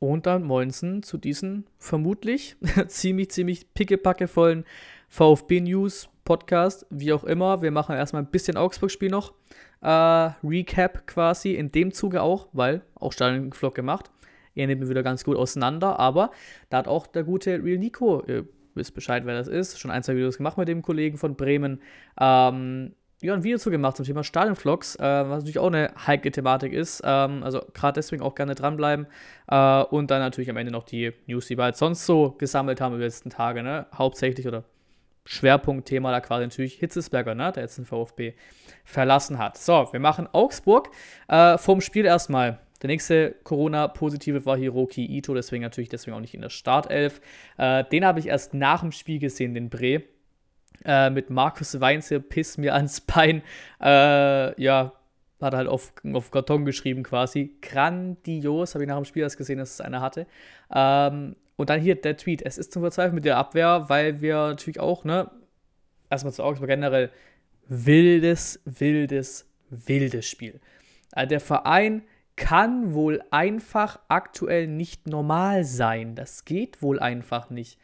und dann Moinsen zu diesen vermutlich ziemlich, ziemlich pickepackevollen VfB-News, Podcast, wie auch immer. Wir machen erstmal ein bisschen Augsburg-Spiel noch. Äh, Recap quasi, in dem Zuge auch, weil auch Stadionflog gemacht. Er nimmt mir wieder ganz gut auseinander, aber da hat auch der gute Real Nico, ihr wisst Bescheid, wer das ist, schon ein, zwei Videos gemacht mit dem Kollegen von Bremen. Ähm, ja, ein Video zu gemacht zum Thema Stadionvlogs, äh, was natürlich auch eine heikle Thematik ist. Ähm, also gerade deswegen auch gerne dranbleiben. Äh, und dann natürlich am Ende noch die News, die wir halt sonst so gesammelt haben über die letzten Tage. Ne? Hauptsächlich oder Schwerpunktthema da quasi natürlich Hitzesberger, ne? der jetzt den VfB verlassen hat. So, wir machen Augsburg äh, vom Spiel erstmal. Der nächste Corona-Positive war Hiroki Ito, deswegen natürlich deswegen auch nicht in der Startelf. Äh, den habe ich erst nach dem Spiel gesehen, den Bre äh, mit Markus Weinze, piss mir ans Bein. Äh, ja, hat halt auf, auf Karton geschrieben quasi. Grandios, habe ich nach dem Spiel erst gesehen, dass es einer hatte. Ähm, und dann hier der Tweet. Es ist zum Verzweifeln mit der Abwehr, weil wir natürlich auch, ne, erstmal zu Augsburg generell, wildes, wildes, wildes Spiel. Also der Verein kann wohl einfach aktuell nicht normal sein. Das geht wohl einfach nicht.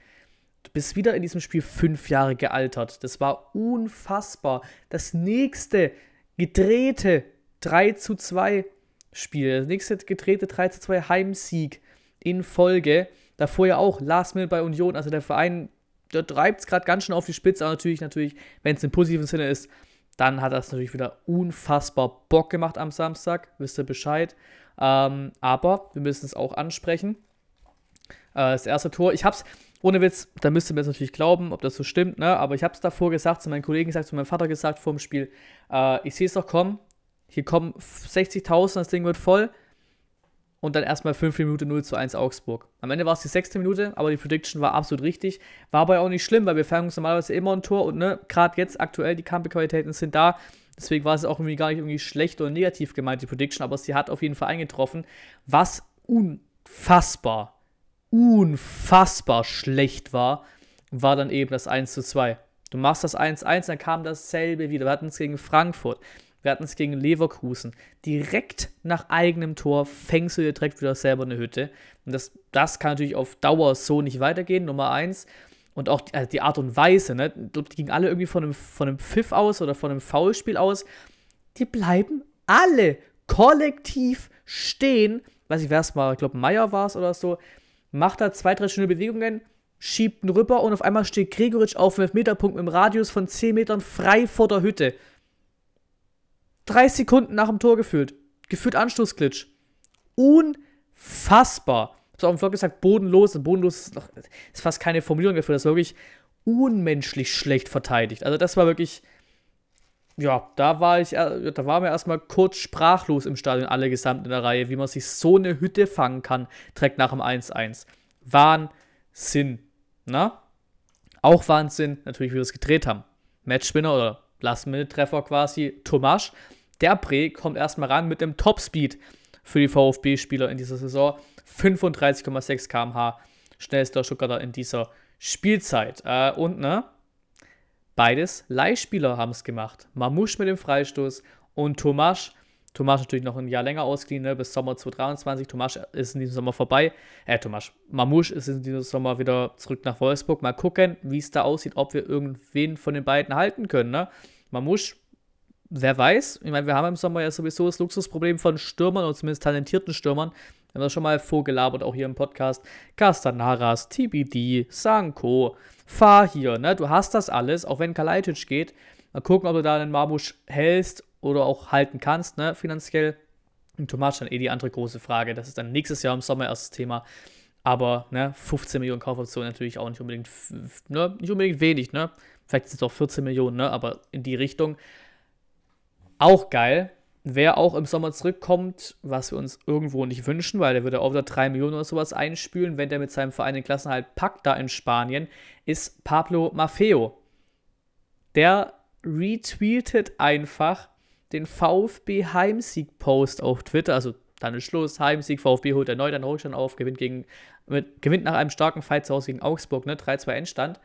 Du bist wieder in diesem Spiel fünf Jahre gealtert. Das war unfassbar. Das nächste gedrehte 3 zu 2 Spiel, das nächste gedrehte 3 zu 2 Heimsieg in Folge. Davor ja auch Last Minute bei Union. Also der Verein, der treibt es gerade ganz schön auf die Spitze. Aber natürlich, natürlich, wenn es im positiven Sinne ist, dann hat das natürlich wieder unfassbar Bock gemacht am Samstag. Wisst ihr Bescheid. Ähm, aber wir müssen es auch ansprechen. Äh, das erste Tor, ich habe es ohne Witz, da müsst ihr mir jetzt natürlich glauben, ob das so stimmt, ne? aber ich habe es davor gesagt, zu meinen Kollegen gesagt, zu meinem Vater gesagt vor dem Spiel, äh, ich sehe es doch kommen, hier kommen 60.000, das Ding wird voll und dann erstmal 5 Minuten 0 zu 1 Augsburg. Am Ende war es die sechste Minute, aber die Prediction war absolut richtig. War aber auch nicht schlimm, weil wir fangen uns normalerweise immer ein Tor und ne, gerade jetzt aktuell, die Kampfqualitäten sind da. Deswegen war es auch irgendwie gar nicht irgendwie schlecht oder negativ gemeint, die Prediction, aber sie hat auf jeden Fall eingetroffen, was unfassbar unfassbar schlecht war, war dann eben das 1 zu 2. Du machst das 1-1, dann kam dasselbe wieder. Wir hatten es gegen Frankfurt, wir hatten es gegen Leverkusen. Direkt nach eigenem Tor fängst du dir direkt wieder selber eine Hütte. Und das, das kann natürlich auf Dauer so nicht weitergehen, Nummer 1. Und auch die, also die Art und Weise, ne? Die gingen alle irgendwie von einem, von einem Pfiff aus oder von einem Foulspiel aus. Die bleiben alle kollektiv stehen. Weiß ich, wer es mal, ich glaube, Meier war es oder so macht da zwei, drei schöne Bewegungen, schiebt einen rüber und auf einmal steht Gregoritsch auf dem Elfmeterpunkt einem Radius von 10 Metern frei vor der Hütte. Drei Sekunden nach dem Tor gefühlt. Gefühlt Anstoßglitch. Unfassbar. So auf dem Vlog gesagt, halt bodenlos. Und bodenlos ist, noch, ist fast keine Formulierung dafür. Das war wirklich unmenschlich schlecht verteidigt. Also das war wirklich ja, da war ich, äh, da waren wir erstmal kurz sprachlos im Stadion, alle gesamt in der Reihe, wie man sich so eine Hütte fangen kann, direkt nach dem 1-1. Wahnsinn. ne? Auch Wahnsinn, natürlich, wie wir es gedreht haben. Matchwinner oder Last-Minute-Treffer quasi, Tomasch. Der Pre kommt erstmal ran mit einem Topspeed für die VfB-Spieler in dieser Saison. 35,6 km/h, schnellster Stuttgarter in dieser Spielzeit. Äh, und, ne? Beides Leihspieler haben es gemacht. Mamouche mit dem Freistoß und Tomasch. Tomasch natürlich noch ein Jahr länger ausgeliehen, ne, bis Sommer 2023. Tomasch ist in diesem Sommer vorbei. Äh, Tomasch. Mamouche ist in diesem Sommer wieder zurück nach Wolfsburg. Mal gucken, wie es da aussieht, ob wir irgendwen von den beiden halten können. Ne? Mamouche wer weiß, ich meine, wir haben im Sommer ja sowieso das Luxusproblem von Stürmern oder zumindest talentierten Stürmern. Wir haben das schon mal vorgelabert, auch hier im Podcast. Castanaras, TBD, Sanko, fahr hier, ne? Du hast das alles, auch wenn Kalajdzic geht. Mal gucken, ob du da den Marbusch hältst oder auch halten kannst, ne, finanziell. Und Tomac dann eh die andere große Frage. Das ist dann nächstes Jahr im Sommer erstes Thema. Aber ne, 15 Millionen Kaufoptionen natürlich auch nicht unbedingt, ne, nicht unbedingt wenig, ne? Vielleicht sind es auch 14 Millionen, ne? Aber in die Richtung. Auch geil. Wer auch im Sommer zurückkommt, was wir uns irgendwo nicht wünschen, weil der würde auch wieder 3 Millionen oder sowas einspülen, wenn der mit seinem Verein den Klassenhalt packt, da in Spanien, ist Pablo Maffeo. Der retweetet einfach den VfB-Heimsieg-Post auf Twitter, also dann ist Schluss, Heimsieg, VfB holt erneut einen Rückstand auf, gewinnt, gegen, mit, gewinnt nach einem starken Fight zu Hause gegen Augsburg, ne, 3-2 Endstand.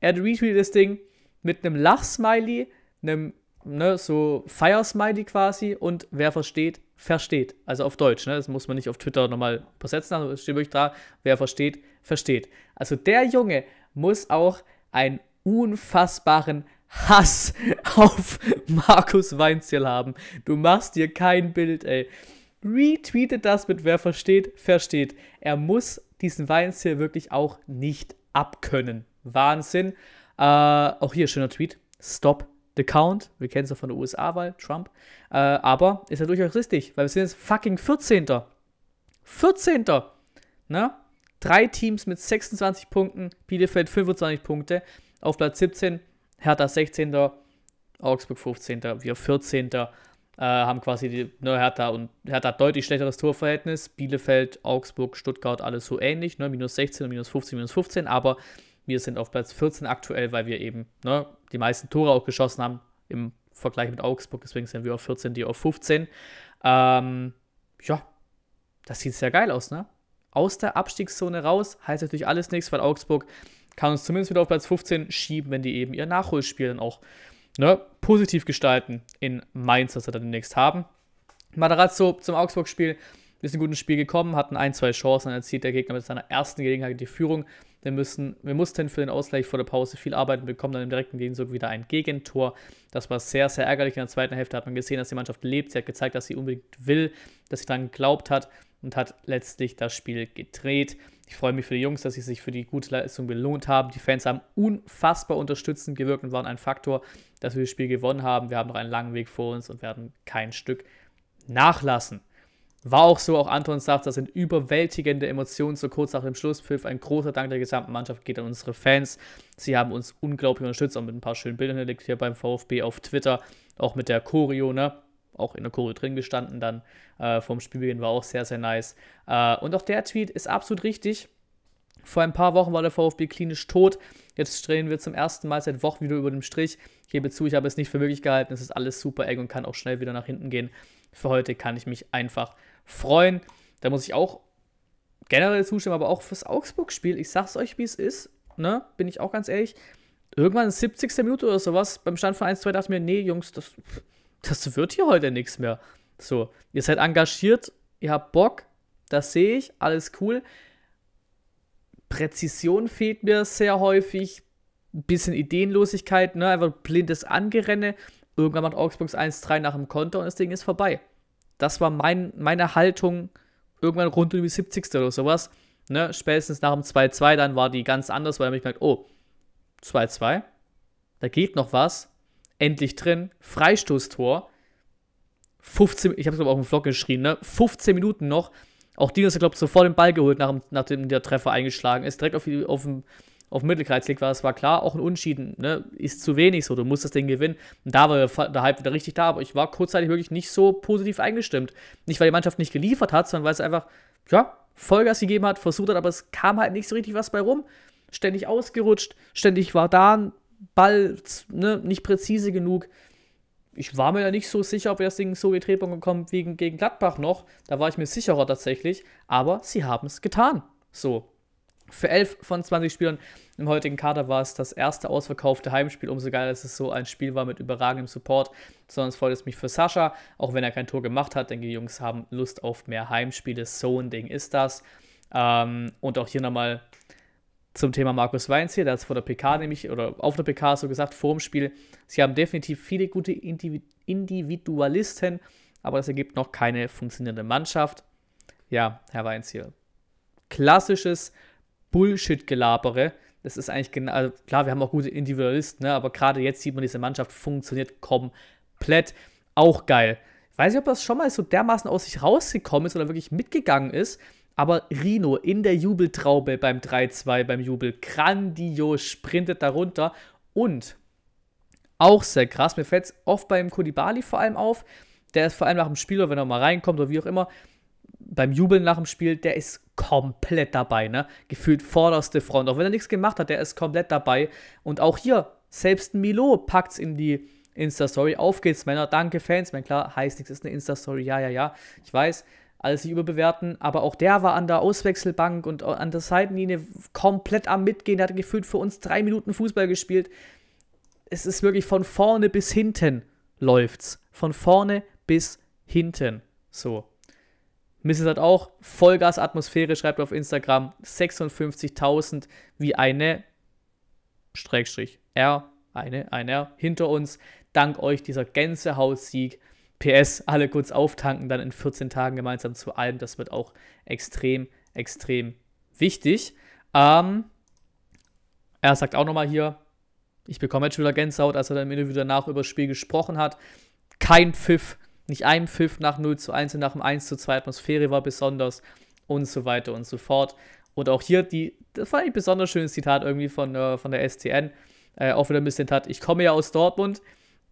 Er retweetet das Ding mit einem Lachsmiley, einem ne, so Fire-Smiley quasi und wer versteht, versteht. Also auf Deutsch, ne? das muss man nicht auf Twitter nochmal übersetzen, aber also da steht wirklich da, wer versteht, versteht. Also der Junge muss auch einen unfassbaren Hass auf Markus Weinziel haben. Du machst dir kein Bild, ey. Retweetet das mit wer versteht, versteht. Er muss diesen Weinziel wirklich auch nicht abkönnen. Wahnsinn. Äh, auch hier schöner Tweet. Stop The Count, wir kennen es ja von der USA-Wahl, Trump, äh, aber ist ja durchaus richtig, weil wir sind jetzt fucking 14. 14. Ne? Drei Teams mit 26 Punkten, Bielefeld 25 Punkte, auf Platz 17, Hertha 16., Augsburg 15., wir 14., äh, haben quasi die, ne, Hertha und Hertha deutlich schlechteres Torverhältnis, Bielefeld, Augsburg, Stuttgart, alles so ähnlich, ne, minus 16, minus 15, minus 15, aber wir sind auf Platz 14 aktuell, weil wir eben ne, die meisten Tore auch geschossen haben im Vergleich mit Augsburg. Deswegen sind wir auf 14, die auf 15. Ähm, ja, das sieht sehr geil aus, ne? Aus der Abstiegszone raus heißt natürlich alles nichts, weil Augsburg kann uns zumindest wieder auf Platz 15 schieben, wenn die eben ihr Nachholspiel dann auch ne, positiv gestalten in Mainz, was wir dann demnächst haben. Matarazzo zum Augsburg-Spiel ist ein gutes Spiel gekommen, hatten ein, zwei Chancen, dann erzielt der Gegner mit seiner ersten Gelegenheit die Führung. Wir, müssen, wir mussten für den Ausgleich vor der Pause viel arbeiten, bekommen dann im direkten Gegenzug wieder ein Gegentor. Das war sehr, sehr ärgerlich. In der zweiten Hälfte hat man gesehen, dass die Mannschaft lebt. Sie hat gezeigt, dass sie unbedingt will, dass sie daran geglaubt hat und hat letztlich das Spiel gedreht. Ich freue mich für die Jungs, dass sie sich für die gute Leistung belohnt haben. Die Fans haben unfassbar unterstützend gewirkt und waren ein Faktor, dass wir das Spiel gewonnen haben. Wir haben noch einen langen Weg vor uns und werden kein Stück nachlassen. War auch so, auch Anton sagt, das sind überwältigende Emotionen so kurz nach dem Schlusspfiff. Ein großer Dank der gesamten Mannschaft geht an unsere Fans. Sie haben uns unglaublich unterstützt, auch mit ein paar schönen Bildern erlegt hier beim VfB auf Twitter, auch mit der Choreo, ne? Auch in der Choreo drin gestanden dann äh, vom Spielbeginn, war auch sehr, sehr nice. Äh, und auch der Tweet ist absolut richtig. Vor ein paar Wochen war der VfB klinisch tot. Jetzt drehen wir zum ersten Mal seit Wochen wieder über dem Strich. Ich gebe zu, ich habe es nicht für möglich gehalten. Es ist alles super eng und kann auch schnell wieder nach hinten gehen. Für heute kann ich mich einfach freuen. Da muss ich auch generell zustimmen, aber auch fürs Augsburg-Spiel. Ich sag's euch, wie es ist, ne? Bin ich auch ganz ehrlich. Irgendwann 70. Minute oder sowas, beim Stand von 1-2 dachte ich mir, nee, Jungs, das, das wird hier heute nichts mehr. So, ihr seid engagiert, ihr habt Bock, das sehe ich, alles cool. Präzision fehlt mir sehr häufig, ein bisschen Ideenlosigkeit, ne? einfach blindes Angerenne. Irgendwann macht Augsburgs 1-3 nach dem Konter und das Ding ist vorbei. Das war mein, meine Haltung irgendwann rund um die 70. oder sowas. Ne? Spätestens nach dem 2-2, dann war die ganz anders, weil ich gemerkt, oh, 2-2, da geht noch was. Endlich drin, Freistoßtor. 15, ich habe es glaube auch im Vlog geschrieben, ne? 15 Minuten noch. Auch Dinos, glaube ich, sofort den Ball geholt, nach dem, nachdem der Treffer eingeschlagen ist. Direkt auf, auf dem auf Mittelkreisliga war. Es war klar, auch ein Unschieden, ne? ist zu wenig so, du musst das Ding gewinnen. Und da war der Hype wieder richtig da, aber ich war kurzzeitig wirklich nicht so positiv eingestimmt. Nicht, weil die Mannschaft nicht geliefert hat, sondern weil es einfach, ja, Vollgas gegeben hat, versucht hat, aber es kam halt nicht so richtig was bei rum. Ständig ausgerutscht, ständig war da ein Ball ne, nicht präzise genug. Ich war mir ja nicht so sicher, ob wir das Ding so gedreht bekommen wie gegen Gladbach noch. Da war ich mir sicherer tatsächlich. Aber sie haben es getan. So, für 11 von 20 Spielern im heutigen Kader war es das erste ausverkaufte Heimspiel. Umso geiler, dass es so ein Spiel war mit überragendem Support. Sonst freut es mich für Sascha, auch wenn er kein Tor gemacht hat, denn die Jungs haben Lust auf mehr Heimspiele. So ein Ding ist das. Ähm, und auch hier nochmal zum Thema Markus Weinz hier, der hat es vor der PK nämlich, oder auf der PK so gesagt, vor dem Spiel, sie haben definitiv viele gute Individualisten, aber es ergibt noch keine funktionierende Mannschaft. Ja, Herr Weinz hier. Klassisches Bullshit-Gelabere. Das ist eigentlich genau, also klar, wir haben auch gute Individualisten, ne? aber gerade jetzt sieht man, diese Mannschaft funktioniert komplett. Auch geil. Ich weiß nicht, ob das schon mal so dermaßen aus sich rausgekommen ist oder wirklich mitgegangen ist, aber Rino in der Jubeltraube beim 3-2, beim Jubel, grandios, sprintet darunter und auch sehr krass, mir fällt es oft beim Kodibali vor allem auf, der ist vor allem nach dem Spieler, wenn er mal reinkommt oder wie auch immer, beim Jubeln nach dem Spiel, der ist komplett dabei, ne? Gefühlt vorderste Front. Auch wenn er nichts gemacht hat, der ist komplett dabei. Und auch hier, selbst Milo packt's in die Insta-Story. Auf geht's, Männer. Danke, Fans. Mein klar, heißt nichts, ist eine Insta-Story. Ja, ja, ja. Ich weiß, alles nicht überbewerten. Aber auch der war an der Auswechselbank und an der Seitenlinie komplett am Mitgehen. Der hat gefühlt für uns drei Minuten Fußball gespielt. Es ist wirklich von vorne bis hinten läuft's. Von vorne bis hinten. So. Mrs. hat auch Vollgas Atmosphäre, schreibt auf Instagram 56.000 wie eine Streckstrich R, eine, ein R hinter uns. Dank euch dieser Gänsehaussieg. PS, alle kurz auftanken, dann in 14 Tagen gemeinsam zu allem. Das wird auch extrem, extrem wichtig. Ähm, er sagt auch nochmal hier, ich bekomme jetzt schon wieder Gänsehaut, als er dann im Interview danach über das Spiel gesprochen hat. Kein Pfiff nicht ein Pfiff nach 0 zu 1 und nach dem 1 zu 2 Atmosphäre war besonders und so weiter und so fort. Und auch hier, die, das war ein besonders schönes Zitat irgendwie von, äh, von der STN, äh, auch wieder ein bisschen hat, ich komme ja aus Dortmund,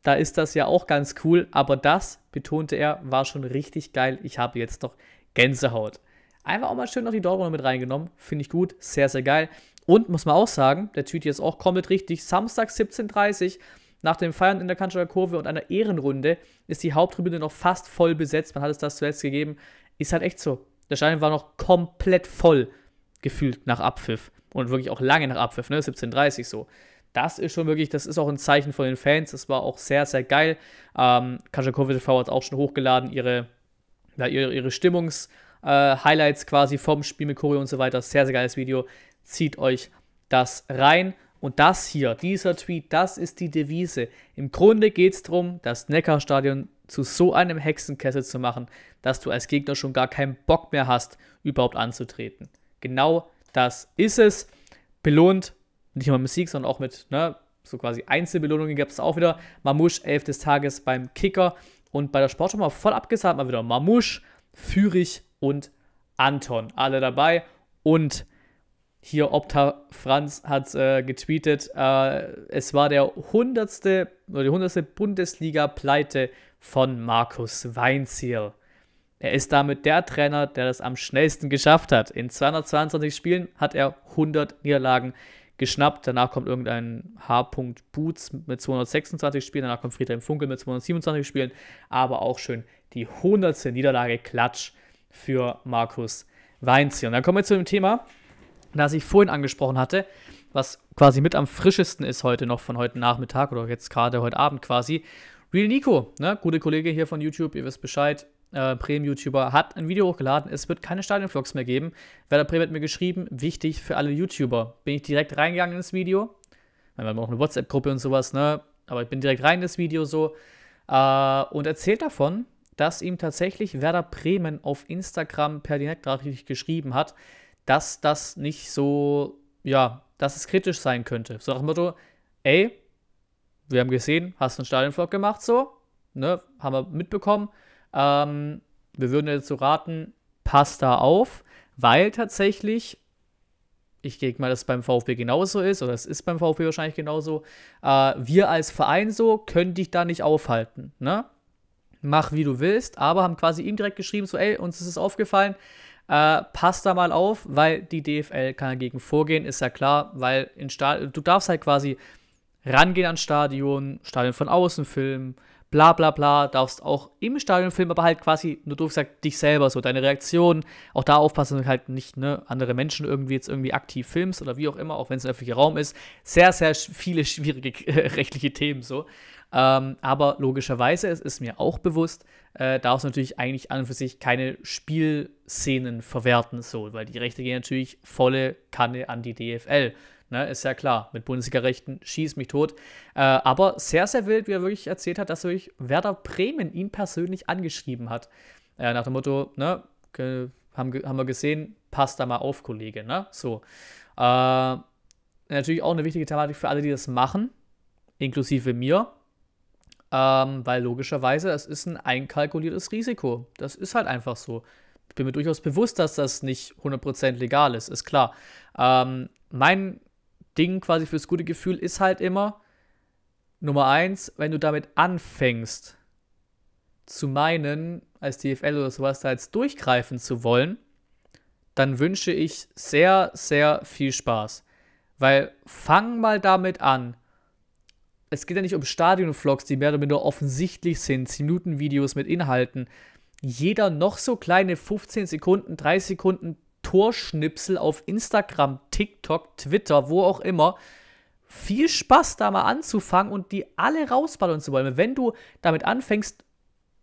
da ist das ja auch ganz cool, aber das, betonte er, war schon richtig geil, ich habe jetzt noch Gänsehaut. Einfach auch mal schön noch die Dortmunder mit reingenommen, finde ich gut, sehr, sehr geil. Und muss man auch sagen, der Tweet jetzt auch komplett richtig, Samstag 17.30 Uhr, nach dem Feiern in der Kanscherer Kurve und einer Ehrenrunde ist die Haupttribüne noch fast voll besetzt. Man hat es das zuletzt gegeben. Ist halt echt so. Der Stadion war noch komplett voll gefühlt nach Abpfiff. Und wirklich auch lange nach Abpfiff, ne? 17.30 so. Das ist schon wirklich, das ist auch ein Zeichen von den Fans. Das war auch sehr, sehr geil. Ähm, Kajakovic TV hat auch schon hochgeladen, ihre, ja, ihre, ihre Stimmungs-Highlights äh, quasi vom Spiel mit Choreo und so weiter. Sehr, sehr geiles Video. Zieht euch das rein. Und das hier, dieser Tweet, das ist die Devise. Im Grunde geht es darum, das Neckarstadion zu so einem Hexenkessel zu machen, dass du als Gegner schon gar keinen Bock mehr hast, überhaupt anzutreten. Genau das ist es. Belohnt nicht nur mit Sieg, sondern auch mit ne, so quasi Einzelbelohnungen gab es auch wieder. Mamusch, 11 des Tages beim Kicker. Und bei der Sportschau mal voll abgesagt, mal wieder Mamusch, Fürich und Anton. Alle dabei. Und hier Opta Franz hat äh, getweetet, äh, es war der 100. oder die 100. Bundesliga-Pleite von Markus Weinziel. Er ist damit der Trainer, der das am schnellsten geschafft hat. In 222 Spielen hat er 100 Niederlagen geschnappt. Danach kommt irgendein H. Boots mit 226 Spielen. Danach kommt Friedhelm Funkel mit 227 Spielen. Aber auch schön die 100. Niederlage Klatsch für Markus Weinziel. Und dann kommen wir zu dem Thema, das ich vorhin angesprochen hatte, was quasi mit am frischesten ist heute noch von heute Nachmittag oder jetzt gerade heute Abend quasi. Real Nico, ne, gute Kollege hier von YouTube, ihr wisst Bescheid, äh, Premium-YouTuber, hat ein Video hochgeladen, es wird keine Stadion-Vlogs mehr geben. Werder Bremen hat mir geschrieben, wichtig für alle YouTuber. Bin ich direkt reingegangen ins Video, wir haben auch eine WhatsApp-Gruppe und sowas, ne, aber ich bin direkt rein ins Video so äh, und erzählt davon, dass ihm tatsächlich Werder Bremen auf Instagram per Direktnachricht geschrieben hat, dass das nicht so, ja, dass es kritisch sein könnte. So nach dem Motto, ey, wir haben gesehen, hast einen Stadionflug gemacht, so, ne, haben wir mitbekommen. Ähm, wir würden jetzt dazu raten, pass da auf, weil tatsächlich, ich denke mal, dass beim VfB genauso ist, oder es ist beim VfB wahrscheinlich genauso, äh, wir als Verein so können dich da nicht aufhalten, ne? Mach wie du willst, aber haben quasi ihm direkt geschrieben, so, ey, uns ist es aufgefallen, äh, passt da mal auf, weil die DFL kann dagegen vorgehen, ist ja klar, weil in Stad du darfst halt quasi rangehen an Stadion, Stadion von außen filmen, bla bla bla, darfst auch im Stadion filmen, aber halt quasi nur doof gesagt dich selber, so deine Reaktion, auch da aufpassen und halt nicht ne, andere Menschen irgendwie jetzt irgendwie aktiv filmst oder wie auch immer, auch wenn es ein öffentlicher Raum ist. Sehr, sehr viele schwierige äh, rechtliche Themen so. Ähm, aber logischerweise, es ist mir auch bewusst, äh, darfst du natürlich eigentlich an und für sich keine Spielszenen verwerten, so, weil die Rechte gehen natürlich volle Kanne an die DFL. Ne, ist ja klar, mit Bundesliga-Rechten schießt mich tot. Äh, aber sehr, sehr wild, wie er wirklich erzählt hat, dass wirklich Werder Bremen ihn persönlich angeschrieben hat. Äh, nach dem Motto, ne, haben, haben wir gesehen, passt da mal auf, Kollege, ne? So. Äh, natürlich auch eine wichtige Thematik für alle, die das machen, inklusive mir. Ähm, weil logischerweise, das ist ein einkalkuliertes Risiko. Das ist halt einfach so. Ich bin mir durchaus bewusst, dass das nicht 100% legal ist, ist klar. Ähm, mein Ding quasi fürs gute Gefühl ist halt immer, Nummer eins, wenn du damit anfängst zu meinen, als DFL oder sowas da jetzt durchgreifen zu wollen, dann wünsche ich sehr, sehr viel Spaß. Weil fang mal damit an. Es geht ja nicht um Stadion-Vlogs, die mehr oder weniger offensichtlich sind, 10-Minuten-Videos mit Inhalten. Jeder noch so kleine 15 Sekunden, 3 Sekunden Torschnipsel auf Instagram, TikTok, Twitter, wo auch immer. Viel Spaß, da mal anzufangen und die alle rausballern zu wollen. Wenn du damit anfängst,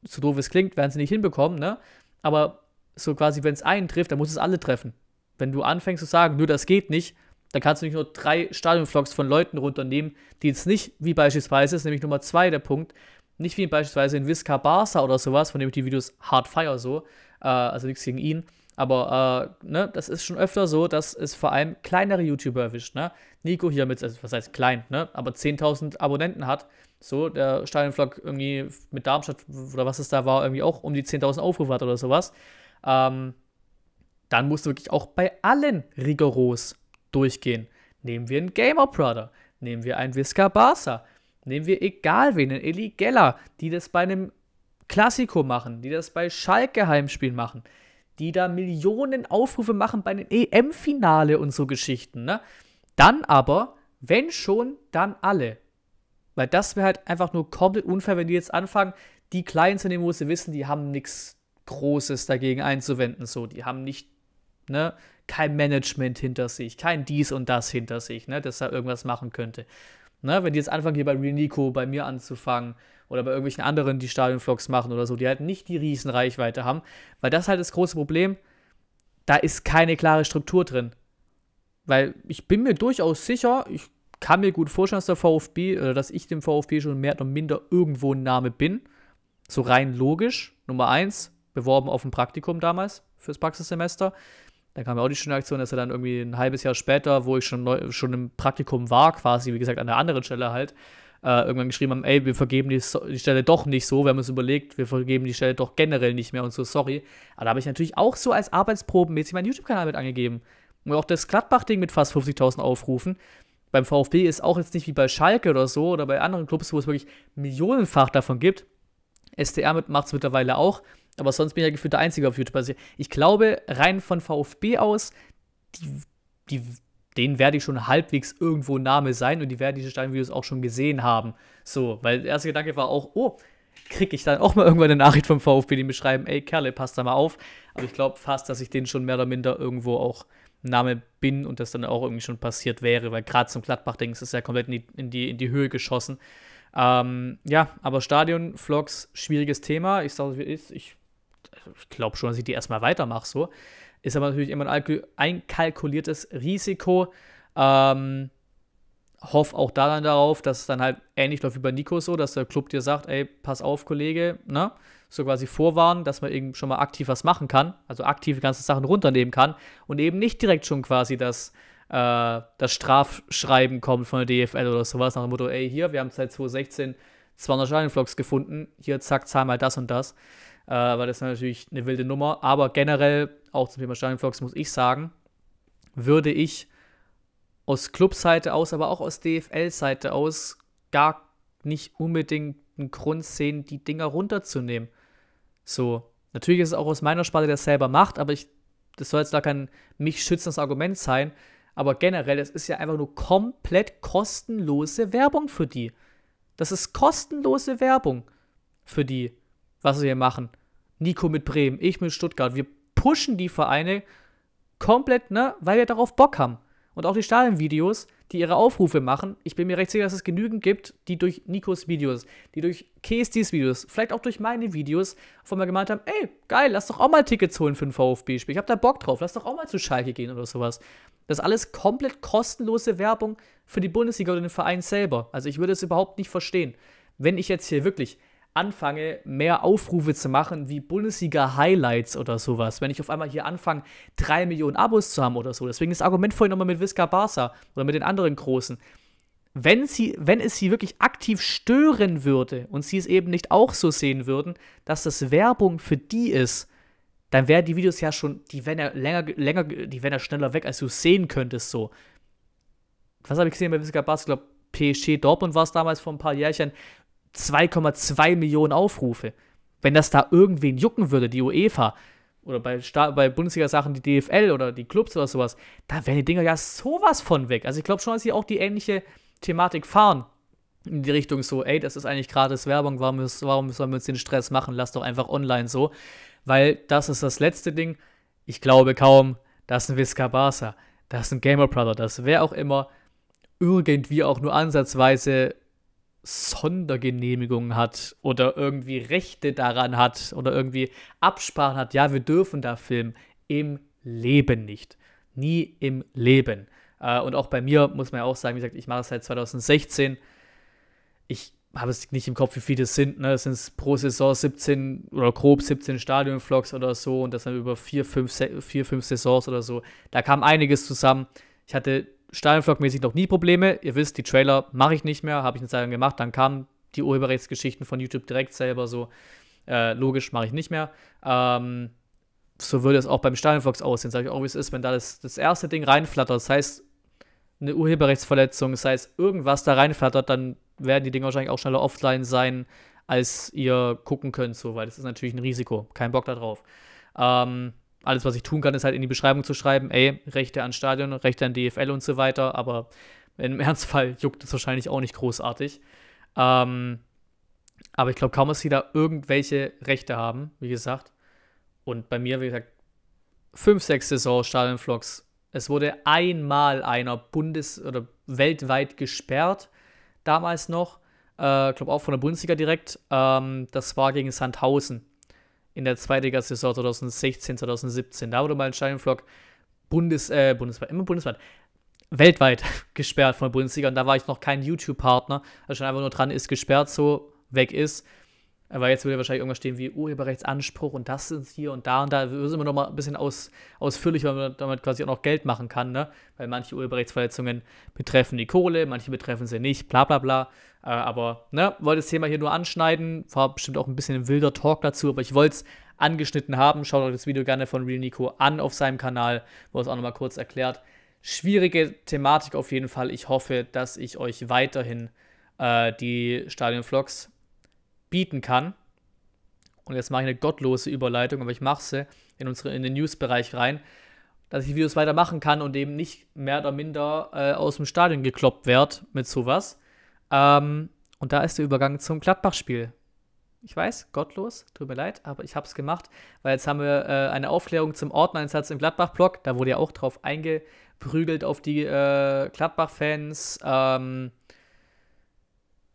so doof es klingt, werden sie nicht hinbekommen, ne? Aber so quasi, wenn es einen trifft, dann muss es alle treffen. Wenn du anfängst zu sagen, nur das geht nicht, dann kannst du nicht nur drei Stadionvlogs von Leuten runternehmen, die jetzt nicht, wie beispielsweise, ist nämlich Nummer zwei der Punkt, nicht wie beispielsweise in Visca Barca oder sowas, von dem ich die Videos hard fire so, äh, also nichts gegen ihn, aber äh, ne, das ist schon öfter so, dass es vor allem kleinere YouTuber erwischt. Ne? Nico hier mit, also was heißt klein, ne? aber 10.000 Abonnenten hat. So, der Stadionvlog irgendwie mit Darmstadt oder was es da war, irgendwie auch um die 10.000 Aufrufe hat oder sowas. Ähm, dann musst du wirklich auch bei allen rigoros durchgehen. Nehmen wir einen Gamer Brother, nehmen wir einen Visca Barca, nehmen wir egal wen, einen Eli Geller, die das bei einem Klassiko machen, die das bei Schalke Heimspiel machen, die da Millionen Aufrufe machen bei den EM-Finale und so Geschichten, ne? Dann aber, wenn schon, dann alle. Weil das wäre halt einfach nur komplett unfair, wenn die jetzt anfangen, die Kleinen zu nehmen, wo sie wissen, die haben nichts Großes dagegen einzuwenden, so. Die haben nicht, ne, kein Management hinter sich, kein dies und das hinter sich, ne, dass da irgendwas machen könnte. Ne, wenn die jetzt anfangen, hier bei Renico bei mir anzufangen, oder bei irgendwelchen anderen, die Stadionvlogs machen oder so, die halt nicht die riesen Reichweite haben, weil das halt das große Problem, da ist keine klare Struktur drin. Weil ich bin mir durchaus sicher, ich kann mir gut vorstellen, dass der VfB oder dass ich dem VfB schon mehr oder minder irgendwo ein Name bin. So rein logisch. Nummer eins, beworben auf ein Praktikum damals fürs Praxissemester. Da kam ja auch die schöne Aktion, dass er dann irgendwie ein halbes Jahr später, wo ich schon, neu, schon im Praktikum war, quasi, wie gesagt, an der anderen Stelle halt, äh, irgendwann geschrieben haben, ey, wir vergeben die, so die, Stelle doch nicht so, wir haben uns überlegt, wir vergeben die Stelle doch generell nicht mehr und so, sorry. Aber da habe ich natürlich auch so als Arbeitsprobenmäßig meinen YouTube-Kanal mit angegeben. Und auch das Gladbach-Ding mit fast 50.000 Aufrufen. Beim VfB ist auch jetzt nicht wie bei Schalke oder so oder bei anderen Clubs, wo es wirklich millionenfach davon gibt. SDR macht es mittlerweile auch, aber sonst bin ich ja gefühlt der Einzige auf YouTube. Also ich glaube, rein von VfB aus, die, die denen werde ich schon halbwegs irgendwo Name sein und die werden diese Steinvideos auch schon gesehen haben. So, weil der erste Gedanke war auch, oh, kriege ich dann auch mal irgendwann eine Nachricht vom VfB, die mir schreiben, ey Kerle, passt da mal auf. Aber ich glaube fast, dass ich denen schon mehr oder minder irgendwo auch Name bin und das dann auch irgendwie schon passiert wäre, weil gerade zum Gladbach-Ding ist es ja komplett in die, in die, in die Höhe geschossen. Ähm, ja, aber Stadion, Vlogs, schwieriges Thema. Ich sage, wie ist. Ich, also ich glaube schon, dass ich die erstmal weitermache so. Ist aber natürlich immer ein einkalkuliertes Risiko. Ähm, hoffe auch daran darauf, dass es dann halt ähnlich läuft wie bei Nico so, dass der Club dir sagt, ey, pass auf, Kollege, ne? So quasi vorwarnen, dass man eben schon mal aktiv was machen kann, also aktiv ganze Sachen runternehmen kann und eben nicht direkt schon quasi das, äh, das Strafschreiben kommt von der DFL oder sowas nach dem Motto, ey, hier, wir haben seit 2016 200 Stadionvlogs gefunden, hier, zack, zahl mal das und das, äh, weil das ist natürlich eine wilde Nummer, aber generell auch zum Thema Stadionvlogs muss ich sagen, würde ich aus Clubseite aus, aber auch aus DFL-Seite aus gar nicht unbedingt einen Grund sehen, die Dinger runterzunehmen. So, natürlich ist es auch aus meiner Sparte, der es selber macht, aber ich, das soll jetzt da kein mich schützendes Argument sein. Aber generell, es ist ja einfach nur komplett kostenlose Werbung für die. Das ist kostenlose Werbung für die, was sie hier machen. Nico mit Bremen, ich mit Stuttgart. Wir pushen die Vereine komplett, ne, weil wir darauf Bock haben. Und auch die Stadionvideos, die ihre Aufrufe machen. Ich bin mir recht sicher, dass es genügend gibt, die durch Nikos Videos, die durch KSDs Videos, vielleicht auch durch meine Videos, von mir gemeint haben, ey, geil, lass doch auch mal Tickets holen für ein VfB-Spiel. Ich hab da Bock drauf, lass doch auch mal zu Schalke gehen oder sowas. Das ist alles komplett kostenlose Werbung für die Bundesliga oder den Verein selber. Also ich würde es überhaupt nicht verstehen. Wenn ich jetzt hier wirklich anfange, mehr Aufrufe zu machen wie Bundesliga-Highlights oder sowas. Wenn ich auf einmal hier anfange, drei Millionen Abos zu haben oder so. Deswegen das Argument vorhin nochmal mit Visca Barca oder mit den anderen Großen. Wenn, sie, wenn es sie wirklich aktiv stören würde und sie es eben nicht auch so sehen würden, dass das Werbung für die ist, dann wären die Videos ja schon, die wären ja länger, länger, die wären ja schneller weg, als du es sehen könntest so. Was habe ich gesehen bei Visca Barca? Ich glaube, PSG Dortmund war es damals vor ein paar Jährchen. 2,2 Millionen Aufrufe. Wenn das da irgendwen jucken würde, die UEFA oder bei, bei Bundesliga-Sachen die DFL oder die Clubs oder sowas, da wären die Dinger ja sowas von weg. Also ich glaube schon, dass sie auch die ähnliche Thematik fahren. In die Richtung so, ey, das ist eigentlich gratis Werbung, warum, ist, warum sollen wir uns den Stress machen? Lass doch einfach online so. Weil das ist das letzte Ding. Ich glaube kaum, dass ein Visca Barca, dass ein Gamer Brother, dass wer auch immer irgendwie auch nur ansatzweise Sondergenehmigungen hat oder irgendwie Rechte daran hat oder irgendwie Absprachen hat, ja, wir dürfen da filmen. Im Leben nicht. Nie im Leben. Äh, und auch bei mir muss man ja auch sagen, wie gesagt, ich mache es seit 2016. Ich habe es nicht im Kopf, wie viele es sind. Ne? Es sind pro Saison 17 oder grob 17 Stadion-Vlogs oder so und das dann über vier fünf, vier, fünf Saisons oder so. Da kam einiges zusammen. Ich hatte steinflock mäßig noch nie Probleme. Ihr wisst, die Trailer mache ich nicht mehr, habe ich eine Zeit lang gemacht, dann kamen die Urheberrechtsgeschichten von YouTube direkt selber so. Äh, logisch mache ich nicht mehr. Ähm, so würde es auch beim Stadionvlog aussehen, sage ich auch, wie es ist, wenn da das, das erste Ding reinflattert, das heißt eine Urheberrechtsverletzung, das heißt irgendwas da reinflattert, dann werden die Dinge wahrscheinlich auch schneller offline sein, als ihr gucken könnt, so, weil das ist natürlich ein Risiko. Kein Bock da drauf. Ähm, alles, was ich tun kann, ist halt in die Beschreibung zu schreiben, ey, Rechte an Stadion, Rechte an DFL und so weiter, aber im Ernstfall juckt es wahrscheinlich auch nicht großartig. Ähm, aber ich glaube kaum, dass sie da irgendwelche Rechte haben, wie gesagt. Und bei mir, wie gesagt, fünf, sechs Saison Stadionvlogs. Es wurde einmal einer bundes- oder weltweit gesperrt, damals noch. Äh, ich äh, glaube auch von der Bundesliga direkt. Ähm, das war gegen Sandhausen in der Zweitliga-Saison 2016, 2017. Da wurde mal ein Stadionvlog Bundes, äh, bundesweit, immer bundesweit, weltweit gesperrt von der Bundesliga. Und da war ich noch kein YouTube-Partner. Also schon einfach nur dran ist gesperrt, so weg ist. Weil jetzt würde wahrscheinlich irgendwas stehen wie Urheberrechtsanspruch und das ist hier und da und da. Wir sind immer noch mal ein bisschen aus, ausführlich, weil man damit quasi auch noch Geld machen kann, ne? Weil manche Urheberrechtsverletzungen betreffen die Kohle, manche betreffen sie nicht, bla bla bla. Äh, aber, ne, wollte das Thema hier nur anschneiden. War bestimmt auch ein bisschen ein wilder Talk dazu, aber ich wollte es angeschnitten haben. Schaut euch das Video gerne von Real Nico an auf seinem Kanal, wo es auch nochmal kurz erklärt. Schwierige Thematik auf jeden Fall. Ich hoffe, dass ich euch weiterhin äh, die Stadion Vlogs bieten kann. Und jetzt mache ich eine gottlose Überleitung, aber ich mache sie in, unsere, in den News-Bereich rein, dass ich Videos weitermachen kann und eben nicht mehr oder minder äh, aus dem Stadion gekloppt werde mit sowas. Ähm, und da ist der Übergang zum Gladbach-Spiel. Ich weiß, gottlos, tut mir leid, aber ich habe es gemacht, weil jetzt haben wir äh, eine Aufklärung zum Ordneinsatz im Gladbach-Blog. Da wurde ja auch drauf eingeprügelt auf die äh, Gladbach-Fans. Ähm,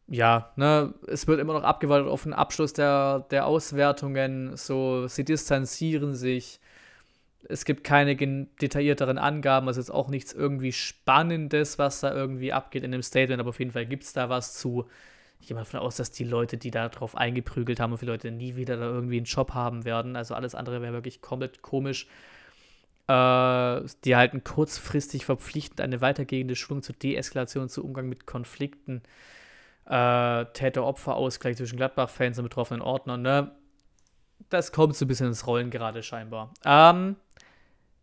ja, ne, es wird immer noch abgewartet auf den Abschluss der, der Auswertungen. So, sie distanzieren sich. Es gibt keine detaillierteren Angaben, also jetzt auch nichts irgendwie Spannendes, was da irgendwie abgeht in dem Statement, aber auf jeden Fall gibt es da was zu. Ich gehe mal davon aus, dass die Leute, die da drauf eingeprügelt haben und viele Leute nie wieder da irgendwie einen Job haben werden. Also alles andere wäre wirklich komplett komisch. Äh, die halten kurzfristig verpflichtend eine weitergehende Schulung zur Deeskalation, zu Umgang mit Konflikten äh, Täter-Opfer-Ausgleich zwischen Gladbach-Fans und betroffenen Ordnern, ne? Das kommt so ein bisschen ins Rollen gerade scheinbar. Ähm,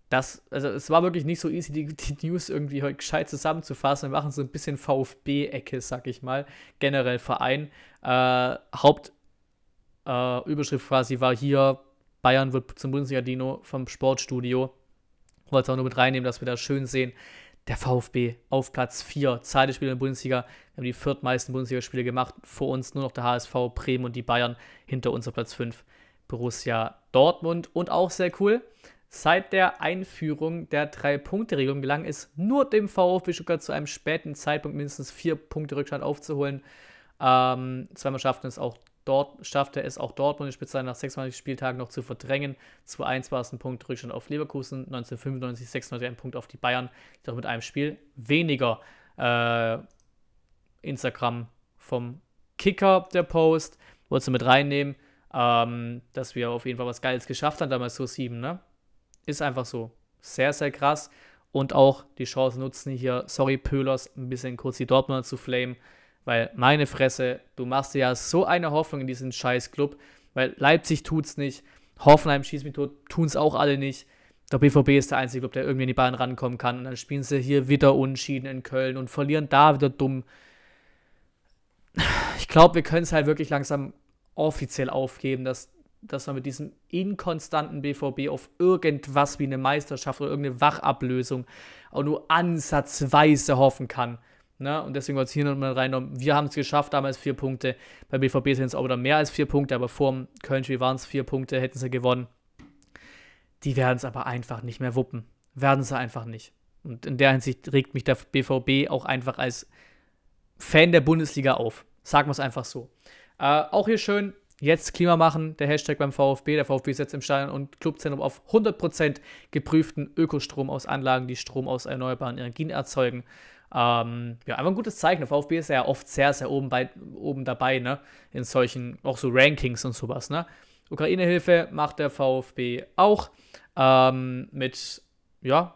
das, also es war wirklich nicht so easy, die, die News irgendwie heute gescheit zusammenzufassen. Wir machen so ein bisschen VfB-Ecke, sag ich mal. Generell Verein. Äh, Hauptüberschrift äh, quasi war hier, Bayern wird zum Bundesliga-Dino vom Sportstudio. Wollte es auch nur mit reinnehmen, dass wir das schön sehen, der VfB auf Platz 4. Zweite Spiel in der Bundesliga. Wir haben die viertmeisten Bundesligaspiele gemacht. Vor uns nur noch der HSV, Bremen und die Bayern. Hinter uns auf Platz 5 Borussia Dortmund. Und auch sehr cool, seit der Einführung der Drei-Punkte-Regelung gelang es nur dem VfB Stuttgart zu einem späten Zeitpunkt mindestens vier Punkte Rückstand aufzuholen. Ähm, zweimal schafften es auch Dort schaffte es auch Dortmund die Spitze nach 26 Spieltagen noch zu verdrängen. 2-1 war es ein Punkt Rückstand auf Leverkusen, 1995, 96 ein Punkt auf die Bayern, doch mit einem Spiel weniger. Äh, Instagram vom Kicker der Post, wolltest du mit reinnehmen, ähm, dass wir auf jeden Fall was Geiles geschafft haben, damals so 7, ne? Ist einfach so. Sehr, sehr krass. Und auch die Chance nutzen hier, sorry Pöhlers, ein bisschen kurz die Dortmunder zu flamen. Weil meine Fresse, du machst dir ja so eine Hoffnung in diesen Club, weil Leipzig tut's nicht, Hoffenheim schießt mit tot, tun's auch alle nicht. Der BVB ist der einzige Club, der irgendwie in die Bayern rankommen kann. Und dann spielen sie hier wieder Unschieden in Köln und verlieren da wieder dumm. Ich glaube, wir können es halt wirklich langsam offiziell aufgeben, dass, dass man mit diesem inkonstanten BVB auf irgendwas wie eine Meisterschaft oder irgendeine Wachablösung auch nur ansatzweise hoffen kann. Ne? Und deswegen wollte ich hier nochmal reinnehmen. Wir haben es geschafft, damals vier Punkte. Bei BVB sind es auch wieder mehr als vier Punkte, aber vor dem Köln-Spiel waren es vier Punkte, hätten sie gewonnen. Die werden es aber einfach nicht mehr wuppen. Werden sie einfach nicht. Und in der Hinsicht regt mich der BVB auch einfach als Fan der Bundesliga auf. Sagen wir es einfach so. Äh, auch hier schön, jetzt Klima machen, der Hashtag beim VfB. Der VfB setzt im Stadion und Clubzentrum auf 100% geprüften Ökostrom aus Anlagen, die Strom aus erneuerbaren Energien erzeugen. Ähm, ja, einfach ein gutes Zeichen. Der VfB ist ja oft sehr, sehr oben, bei, oben dabei, ne? In solchen, auch so Rankings und sowas, ne? Ukraine-Hilfe macht der VfB auch ähm, mit, ja,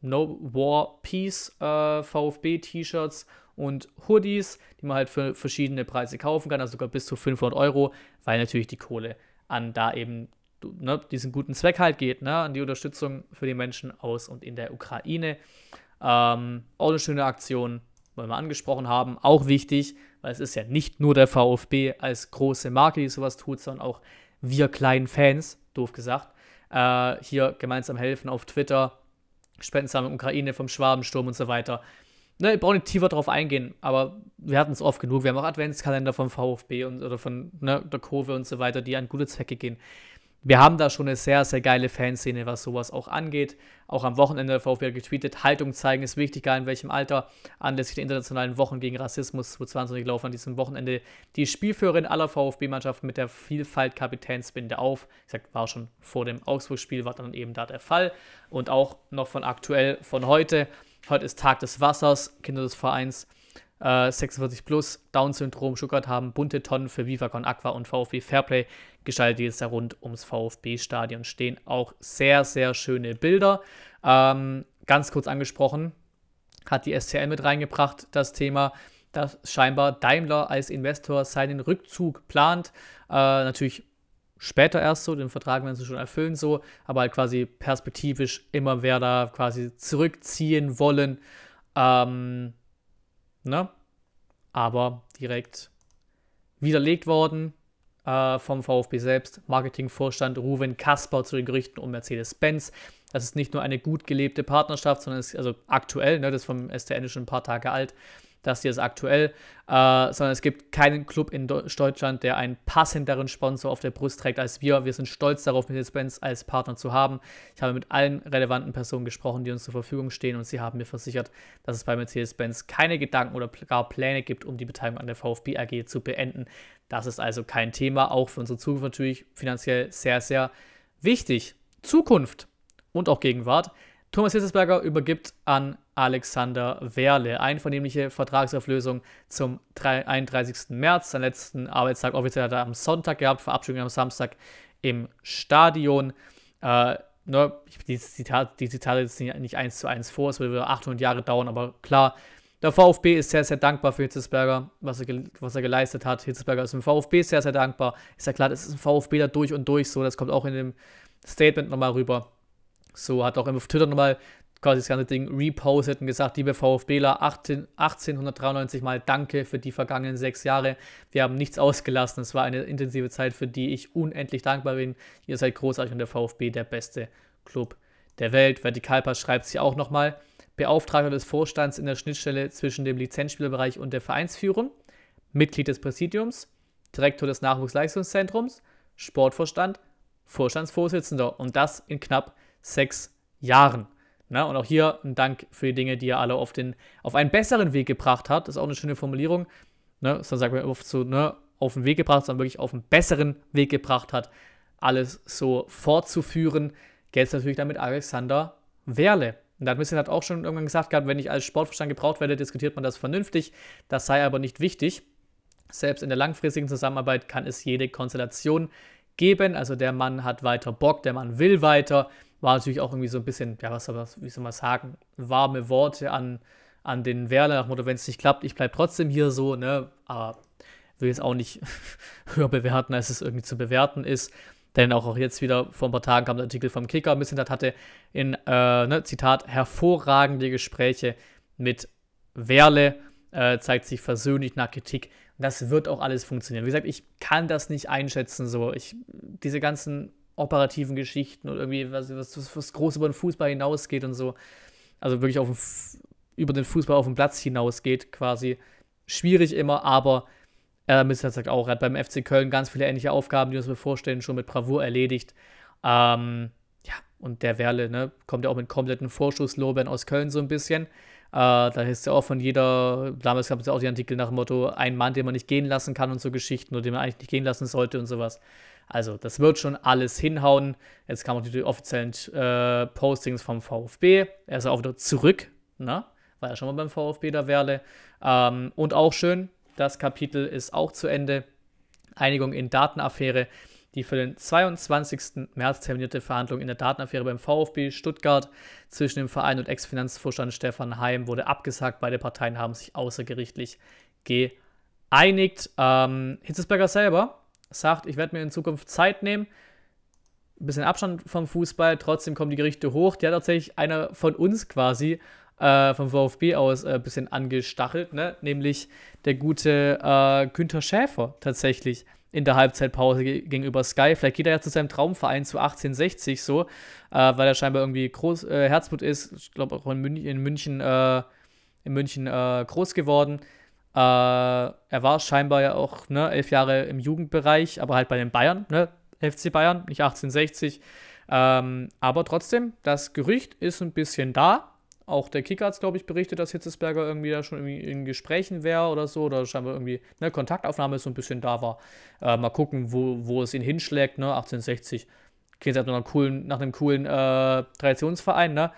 No War Peace äh, VfB-T-Shirts und Hoodies, die man halt für verschiedene Preise kaufen kann, also sogar bis zu 500 Euro, weil natürlich die Kohle an da eben ne, diesen guten Zweck halt geht, ne, an die Unterstützung für die Menschen aus und in der Ukraine. Ähm, auch eine schöne Aktion, wollen wir angesprochen haben. Auch wichtig, weil es ist ja nicht nur der VfB als große Marke, die sowas tut, sondern auch wir kleinen Fans, doof gesagt, äh, hier gemeinsam helfen auf Twitter, Spendensammlung Ukraine vom Schwabensturm und so weiter. Ne, ich brauche nicht tiefer drauf eingehen, aber wir hatten es oft genug. Wir haben auch Adventskalender vom VfB und, oder von ne, der Kurve und so weiter, die an gute Zwecke gehen wir haben da schon eine sehr, sehr geile Fanszene, was sowas auch angeht. Auch am Wochenende der VfB getweetet, Haltung zeigen ist wichtig, egal in welchem Alter. Anlässlich der internationalen Wochen gegen Rassismus 2022 laufen an diesem Wochenende die Spielführerin aller VfB-Mannschaften mit der Vielfalt Kapitänsbinde auf. Ich sag, war schon vor dem Augsburg-Spiel, war dann eben da der Fall. Und auch noch von aktuell, von heute. Heute ist Tag des Wassers, Kinder des Vereins. 46 äh, plus, Down-Syndrom, Schuckert haben bunte Tonnen für Con Aqua und VfB Fairplay gestaltet, die jetzt da rund ums VfB-Stadion stehen. Auch sehr, sehr schöne Bilder. Ähm, ganz kurz angesprochen, hat die SCL mit reingebracht, das Thema, dass scheinbar Daimler als Investor seinen Rückzug plant. Äh, natürlich später erst so, den Vertrag werden sie schon erfüllen so, aber halt quasi perspektivisch immer wer da quasi zurückziehen wollen. Ähm, ne? Aber direkt widerlegt worden äh, vom VfB selbst, Marketingvorstand Ruven Kasper zu den Gerichten um Mercedes-Benz. Das ist nicht nur eine gut gelebte Partnerschaft, sondern ist also aktuell, ne, das ist vom STN schon ein paar Tage alt, das hier ist aktuell, äh, sondern es gibt keinen Club in Deutschland, der einen passenderen Sponsor auf der Brust trägt als wir. Wir sind stolz darauf, Mercedes-Benz als Partner zu haben. Ich habe mit allen relevanten Personen gesprochen, die uns zur Verfügung stehen und sie haben mir versichert, dass es bei Mercedes-Benz keine Gedanken oder gar Pläne gibt, um die Beteiligung an der VfB AG zu beenden. Das ist also kein Thema, auch für unsere Zukunft natürlich finanziell sehr, sehr wichtig. Zukunft und auch Gegenwart Thomas Hitzesberger übergibt an Alexander Werle. Einvernehmliche Vertragsauflösung zum 31. März, Sein letzten Arbeitstag offiziell hat er am Sonntag gehabt, Verabschiedung am Samstag im Stadion. Äh, ne, die, Zitat, die Zitate jetzt nicht eins zu eins vor, es würde 800 Jahre dauern, aber klar, der VfB ist sehr, sehr dankbar für Hitzesberger, was er, was er geleistet hat. Hitzesberger ist im VfB sehr, sehr dankbar. Ist ja klar, das ist ein VfB da durch und durch so, das kommt auch in dem Statement nochmal rüber. So hat auch auf Twitter nochmal quasi das ganze Ding repostet und gesagt, liebe VfBler, 18, 1893 Mal danke für die vergangenen sechs Jahre. Wir haben nichts ausgelassen. Es war eine intensive Zeit, für die ich unendlich dankbar bin. Ihr seid großartig und der VfB der beste Club der Welt. Vertikalpass schreibt sich auch nochmal. Beauftragter des Vorstands in der Schnittstelle zwischen dem Lizenzspielerbereich und der Vereinsführung, Mitglied des Präsidiums, Direktor des Nachwuchsleistungszentrums, Sportvorstand, Vorstandsvorsitzender und das in knapp sechs Jahren. Na, und auch hier ein Dank für die Dinge, die er alle auf, den, auf einen besseren Weg gebracht hat. Das ist auch eine schöne Formulierung. Ne? Dann sagt man oft so, ne, auf den Weg gebracht, sondern wirklich auf einen besseren Weg gebracht hat, alles so fortzuführen. Geht es natürlich dann mit Alexander Werle. Und da hat Missing hat auch schon irgendwann gesagt gehabt, wenn ich als Sportverstand gebraucht werde, diskutiert man das vernünftig. Das sei aber nicht wichtig. Selbst in der langfristigen Zusammenarbeit kann es jede Konstellation geben. Also der Mann hat weiter Bock, der Mann will weiter, war natürlich auch irgendwie so ein bisschen, ja, was soll, was, wie soll man sagen, warme Worte an, an den Werler nach Motto, wenn es nicht klappt, ich bleibe trotzdem hier so, ne? Aber will jetzt auch nicht höher bewerten, als es irgendwie zu bewerten ist. Denn auch, jetzt wieder vor ein paar Tagen kam der Artikel vom Kicker, ein bisschen das hatte in, äh, ne, Zitat, hervorragende Gespräche mit Werle, äh, zeigt sich versöhnlich nach Kritik. Das wird auch alles funktionieren. Wie gesagt, ich kann das nicht einschätzen, so. Ich, diese ganzen operativen Geschichten und irgendwie was, was, was groß über den Fußball hinausgeht und so. Also wirklich auf den über den Fußball auf dem Platz hinausgeht, quasi. Schwierig immer, aber er äh, sagt auch, er hat beim FC Köln ganz viele ähnliche Aufgaben, die wir uns bevorstehen, schon mit Bravour erledigt. Ähm, ja, und der Werle, ne, kommt ja auch mit kompletten Vorschusslobern aus Köln so ein bisschen. Äh, da ist ja auch von jeder, damals gab es ja auch die Artikel nach dem Motto, ein Mann, den man nicht gehen lassen kann und so Geschichten, oder den man eigentlich nicht gehen lassen sollte und sowas. Also das wird schon alles hinhauen. Jetzt kam auch die offiziellen äh, Postings vom VfB. Er ist auch wieder zurück, ne? war ja schon mal beim VfB der Werle. Ähm, und auch schön, das Kapitel ist auch zu Ende. Einigung in Datenaffäre. Die für den 22. März terminierte Verhandlung in der Datenaffäre beim VfB Stuttgart zwischen dem Verein und Ex-Finanzvorstand Stefan Heim wurde abgesagt. Beide Parteien haben sich außergerichtlich geeinigt. Ähm, Hitzesberger selber sagt, ich werde mir in Zukunft Zeit nehmen, ein bisschen Abstand vom Fußball, trotzdem kommen die Gerichte hoch. Die hat tatsächlich einer von uns quasi äh, vom VfB aus äh, ein äh, bisschen angestachelt, ne? nämlich der gute äh, Günther Schäfer tatsächlich in der Halbzeitpause gegenüber Sky. Vielleicht geht er ja zu seinem Traumverein zu 1860 so, äh, weil er scheinbar irgendwie groß, äh, Herzblut ist. Ich glaube auch in München, in München, äh, in München groß geworden. Äh, er war scheinbar ja auch ne, elf Jahre im Jugendbereich, aber halt bei den Bayern, ne? FC Bayern, nicht 1860. Ähm, aber trotzdem, das Gerücht ist ein bisschen da. Auch der Kicker hat es, glaube ich, berichtet, dass Hitzesberger irgendwie da schon irgendwie in Gesprächen wäre oder so, oder scheinbar irgendwie eine Kontaktaufnahme so ein bisschen da war. Äh, mal gucken, wo, wo es ihn hinschlägt, ne? 1860. Klingt halt nach einem coolen, nach einem coolen äh, Traditionsverein, ne?